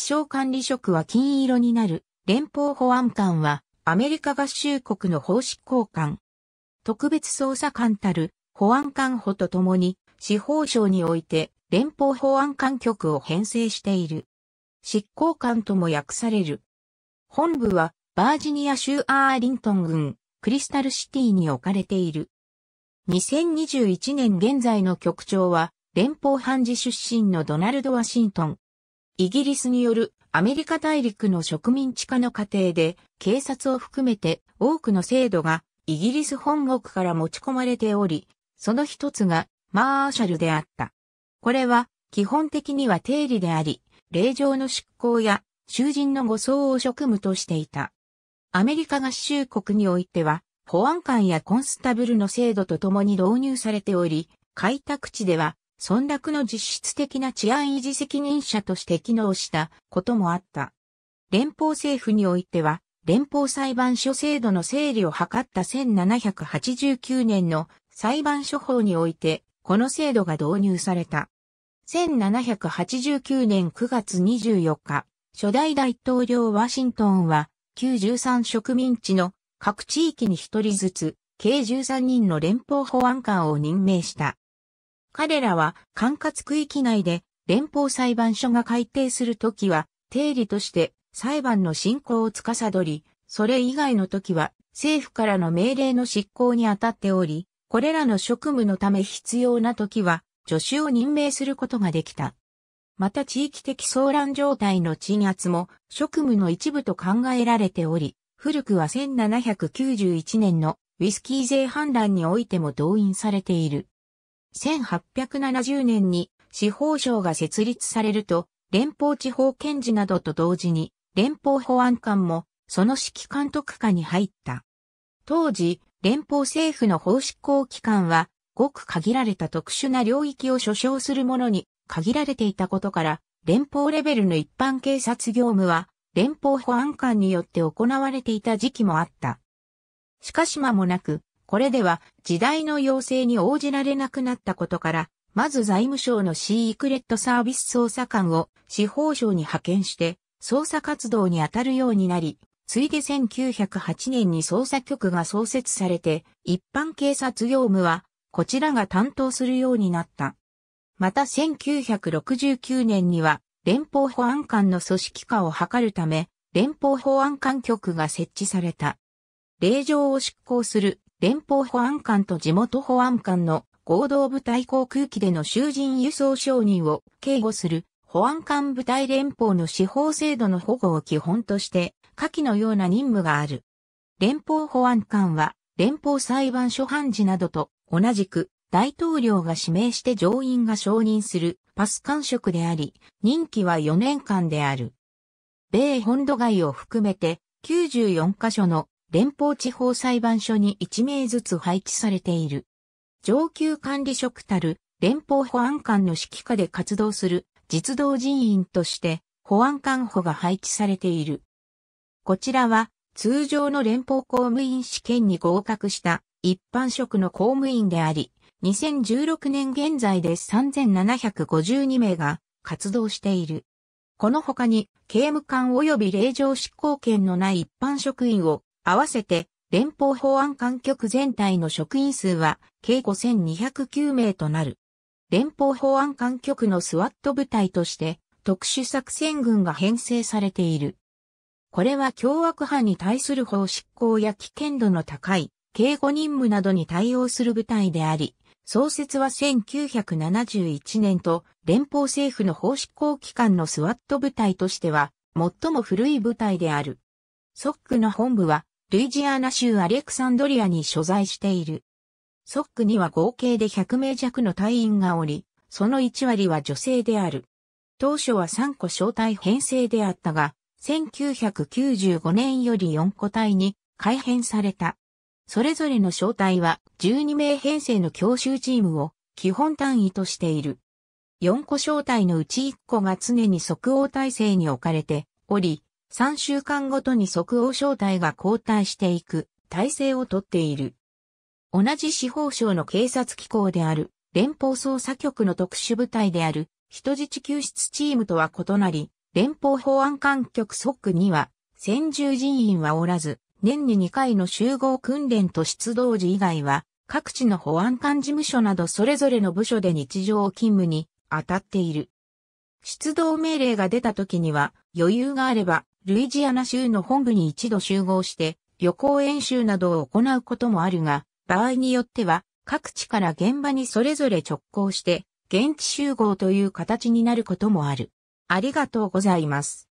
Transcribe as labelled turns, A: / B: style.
A: 気象管理職は金色になる。連邦保安官はアメリカ合衆国の法執行官。特別捜査官たる保安官補と共に司法省において連邦保安官局を編成している。執行官とも訳される。本部はバージニア州アーリントン郡クリスタルシティに置かれている。2021年現在の局長は連邦判事出身のドナルド・ワシントン。イギリスによるアメリカ大陸の植民地化の過程で、警察を含めて多くの制度がイギリス本国から持ち込まれており、その一つがマーシャルであった。これは基本的には定理であり、令状の執行や囚人の護送を職務としていた。アメリカ合衆国においては、保安官やコンスタブルの制度とともに導入されており、開拓地では村落の実質的な治安維持責任者として機能したこともあった。連邦政府においては、連邦裁判所制度の整理を図った1789年の裁判所法において、この制度が導入された。1789年9月24日、初代大統領ワシントンは、93植民地の各地域に一人ずつ、計13人の連邦保安官を任命した。彼らは管轄区域内で連邦裁判所が改定するときは、定理として裁判の進行を司り、それ以外のときは政府からの命令の執行に当たっており、これらの職務のため必要なときは、助手を任命することができた。また地域的騒乱状態の鎮圧も職務の一部と考えられており、古くは1791年のウィスキー税反乱においても動員されている。1870年に司法省が設立されると、連邦地方検事などと同時に、連邦保安官もその指揮監督下に入った。当時、連邦政府の法執行機関は、ごく限られた特殊な領域を所掌するものに限られていたことから、連邦レベルの一般警察業務は、連邦保安官によって行われていた時期もあった。しかし間もなく、これでは時代の要請に応じられなくなったことから、まず財務省のシークレットサービス捜査官を司法省に派遣して、捜査活動に当たるようになり、ついで1908年に捜査局が創設されて、一般警察業務は、こちらが担当するようになった。また1969年には、連邦保安官の組織化を図るため、連邦保安官局が設置された。令状を執行する連邦保安官と地元保安官の合同部隊航空機での囚人輸送承認を警護する保安官部隊連邦の司法制度の保護を基本として下記のような任務がある。連邦保安官は連邦裁判所判事などと同じく大統領が指名して上院が承認するパス官職であり、任期は4年間である。米本土外を含めて94カ所の連邦地方裁判所に1名ずつ配置されている。上級管理職たる連邦保安官の指揮下で活動する実動人員として保安官補が配置されている。こちらは通常の連邦公務員試験に合格した一般職の公務員であり、2016年現在で3752名が活動している。この他に刑務官及び令状執行権のない一般職員を合わせて連邦保安官局全体の職員数は計5209名となる。連邦保安官局のスワット部隊として特殊作戦群が編成されている。これは凶悪犯に対する法執行や危険度の高い警護任務などに対応する部隊であり、創設は1971年と連邦政府の法執行機関のスワット部隊としては最も古い部隊である。ソックの本部はルイジアナ州アレクサンドリアに所在している。ソックには合計で100名弱の隊員がおり、その1割は女性である。当初は3個小隊編成であったが、1995年より4個隊に改編された。それぞれの小隊は12名編成の教習チームを基本単位としている。4個小隊のうち1個が常に即応体制に置かれており、3週間ごとに即応招待が交代していく体制をとっている。同じ司法省の警察機構である連邦捜査局の特殊部隊である人質救出チームとは異なり、連邦保安官局即には専従人員はおらず、年に2回の集合訓練と出動時以外は、各地の保安官事務所などそれぞれの部署で日常勤務に当たっている。出動命令が出た時には余裕があればルイジアナ州の本部に一度集合して予行演習などを行うこともあるが、場合によっては各地から現場にそれぞれ直行して現地集合という形になることもある。ありがとうございます。